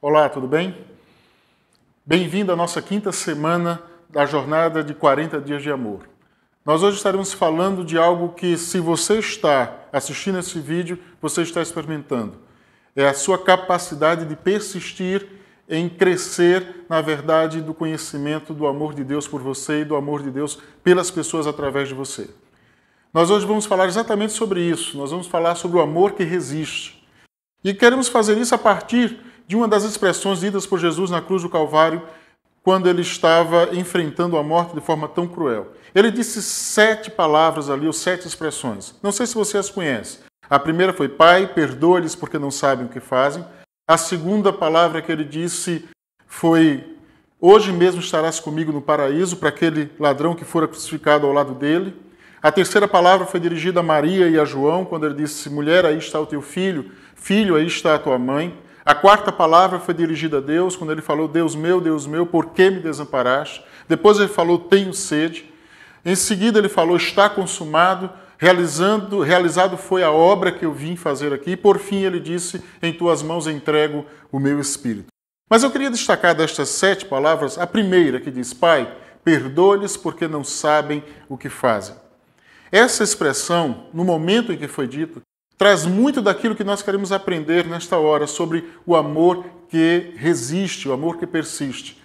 Olá, tudo bem? Bem-vindo à nossa quinta semana da jornada de 40 dias de amor. Nós hoje estaremos falando de algo que, se você está assistindo esse vídeo, você está experimentando. É a sua capacidade de persistir em crescer na verdade do conhecimento do amor de Deus por você e do amor de Deus pelas pessoas através de você. Nós hoje vamos falar exatamente sobre isso. Nós vamos falar sobre o amor que resiste. E queremos fazer isso a partir de uma das expressões ditas por Jesus na cruz do Calvário, quando ele estava enfrentando a morte de forma tão cruel. Ele disse sete palavras ali, ou sete expressões. Não sei se você as conhece. A primeira foi: Pai, perdoa-lhes porque não sabem o que fazem. A segunda palavra que ele disse foi: Hoje mesmo estarás comigo no paraíso, para aquele ladrão que fora crucificado ao lado dele. A terceira palavra foi dirigida a Maria e a João, quando ele disse: Mulher, aí está o teu filho, filho, aí está a tua mãe. A quarta palavra foi dirigida a Deus, quando ele falou: Deus meu, Deus meu, por que me desamparaste? Depois ele falou: Tenho sede. Em seguida ele falou: Está consumado. Realizando, realizado foi a obra que eu vim fazer aqui, e por fim ele disse: Em tuas mãos entrego o meu espírito. Mas eu queria destacar destas sete palavras a primeira, que diz: Pai, perdoa-lhes porque não sabem o que fazem. Essa expressão, no momento em que foi dito, traz muito daquilo que nós queremos aprender nesta hora sobre o amor que resiste, o amor que persiste.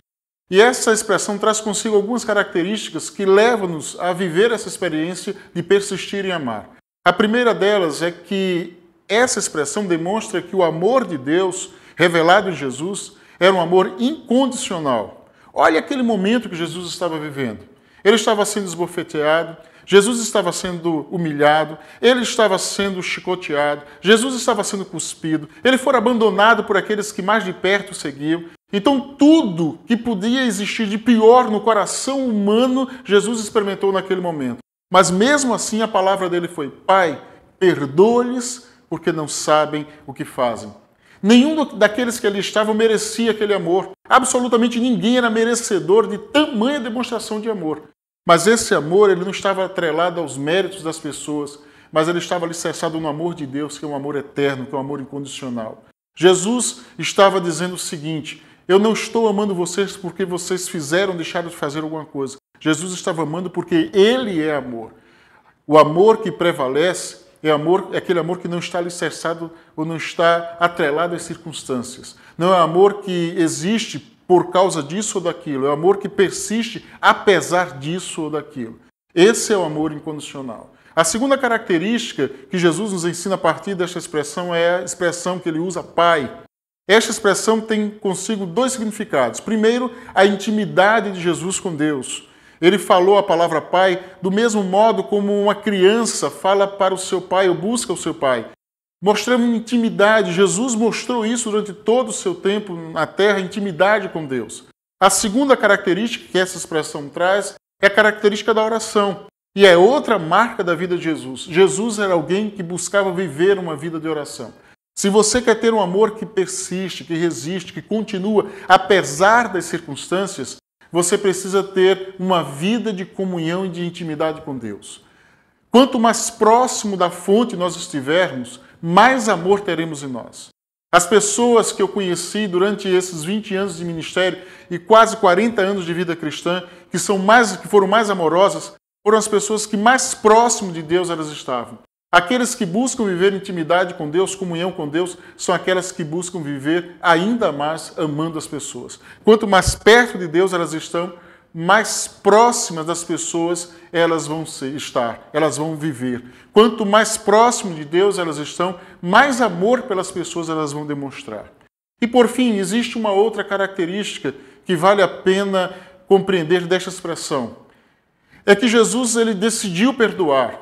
E essa expressão traz consigo algumas características que levam-nos a viver essa experiência de persistir em amar. A primeira delas é que essa expressão demonstra que o amor de Deus, revelado em Jesus, era um amor incondicional. Olha aquele momento que Jesus estava vivendo. Ele estava sendo esbofeteado, Jesus estava sendo humilhado, ele estava sendo chicoteado, Jesus estava sendo cuspido, ele foi abandonado por aqueles que mais de perto seguiam. Então, tudo que podia existir de pior no coração humano, Jesus experimentou naquele momento. Mas mesmo assim, a palavra dele foi: Pai, perdoa-lhes, porque não sabem o que fazem. Nenhum daqueles que ali estavam merecia aquele amor. Absolutamente ninguém era merecedor de tamanha demonstração de amor. Mas esse amor, ele não estava atrelado aos méritos das pessoas, mas ele estava alicerçado no amor de Deus, que é um amor eterno, que é um amor incondicional. Jesus estava dizendo o seguinte: Eu não estou amando vocês porque vocês fizeram, deixaram de fazer alguma coisa. Jesus estava amando porque Ele é amor. O amor que prevalece é, amor, é aquele amor que não está alicerçado ou não está atrelado às circunstâncias. Não é amor que existe por causa disso ou daquilo, é o amor que persiste apesar disso ou daquilo. Esse é o amor incondicional. A segunda característica que Jesus nos ensina a partir desta expressão é a expressão que ele usa, Pai. Esta expressão tem consigo dois significados. Primeiro, a intimidade de Jesus com Deus. Ele falou a palavra Pai do mesmo modo como uma criança fala para o seu pai ou busca o seu pai. Mostramos intimidade. Jesus mostrou isso durante todo o seu tempo na terra intimidade com Deus. A segunda característica que essa expressão traz é a característica da oração. E é outra marca da vida de Jesus. Jesus era alguém que buscava viver uma vida de oração. Se você quer ter um amor que persiste, que resiste, que continua, apesar das circunstâncias, você precisa ter uma vida de comunhão e de intimidade com Deus. Quanto mais próximo da fonte nós estivermos, mais amor teremos em nós. As pessoas que eu conheci durante esses 20 anos de ministério e quase 40 anos de vida cristã, que são mais que foram mais amorosas, foram as pessoas que mais próximo de Deus elas estavam. Aqueles que buscam viver intimidade com Deus, comunhão com Deus, são aquelas que buscam viver ainda mais amando as pessoas. Quanto mais perto de Deus elas estão, mais próximas das pessoas elas vão estar, elas vão viver. Quanto mais próximo de Deus elas estão, mais amor pelas pessoas elas vão demonstrar. E por fim, existe uma outra característica que vale a pena compreender desta expressão. É que Jesus ele decidiu perdoar.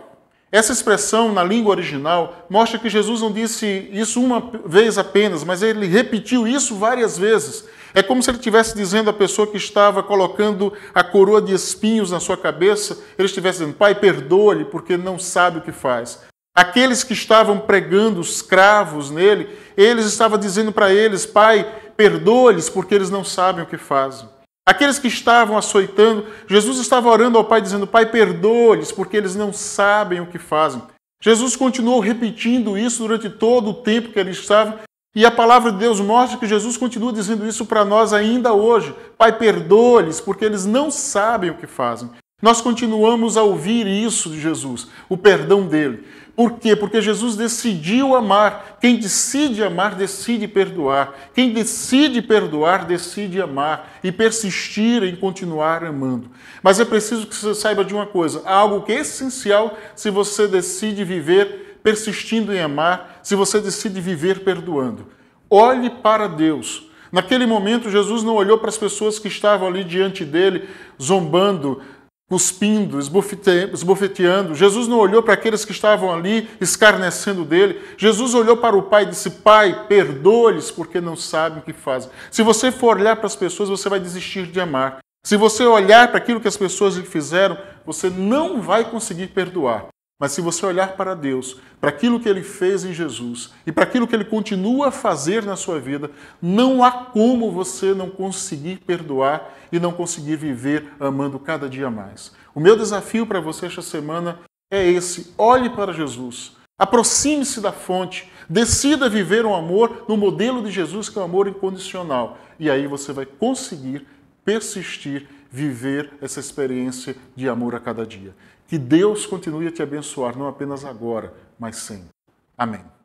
Essa expressão na língua original mostra que Jesus não disse isso uma vez apenas, mas ele repetiu isso várias vezes. É como se ele estivesse dizendo à pessoa que estava colocando a coroa de espinhos na sua cabeça, ele estivesse dizendo: Pai, perdoa-lhe, porque não sabe o que faz. Aqueles que estavam pregando os cravos nele, eles estavam dizendo para eles: Pai, perdoa-lhes, porque eles não sabem o que fazem. Aqueles que estavam açoitando, Jesus estava orando ao Pai, dizendo: Pai, perdoa-lhes, porque eles não sabem o que fazem. Jesus continuou repetindo isso durante todo o tempo que ele estava, e a palavra de Deus mostra que Jesus continua dizendo isso para nós ainda hoje. Pai, perdoa-lhes, porque eles não sabem o que fazem. Nós continuamos a ouvir isso de Jesus, o perdão dele. Por quê? Porque Jesus decidiu amar. Quem decide amar, decide perdoar. Quem decide perdoar, decide amar e persistir em continuar amando. Mas é preciso que você saiba de uma coisa: algo que é essencial se você decide viver persistindo em amar se você decide viver perdoando. Olhe para Deus. Naquele momento, Jesus não olhou para as pessoas que estavam ali diante dele, zombando, cuspindo, esbofeteando. Jesus não olhou para aqueles que estavam ali escarnecendo dele. Jesus olhou para o Pai e disse: Pai, perdoa-lhes porque não sabem o que fazem. Se você for olhar para as pessoas, você vai desistir de amar. Se você olhar para aquilo que as pessoas lhe fizeram, você não vai conseguir perdoar. Mas se você olhar para Deus, para aquilo que ele fez em Jesus e para aquilo que ele continua a fazer na sua vida, não há como você não conseguir perdoar e não conseguir viver amando cada dia mais. O meu desafio para você esta semana é esse: olhe para Jesus. Aproxime-se da fonte, decida viver um amor no modelo de Jesus, que é um amor incondicional. E aí você vai conseguir persistir, viver essa experiência de amor a cada dia. Que Deus continue a te abençoar, não apenas agora, mas sempre. Amém.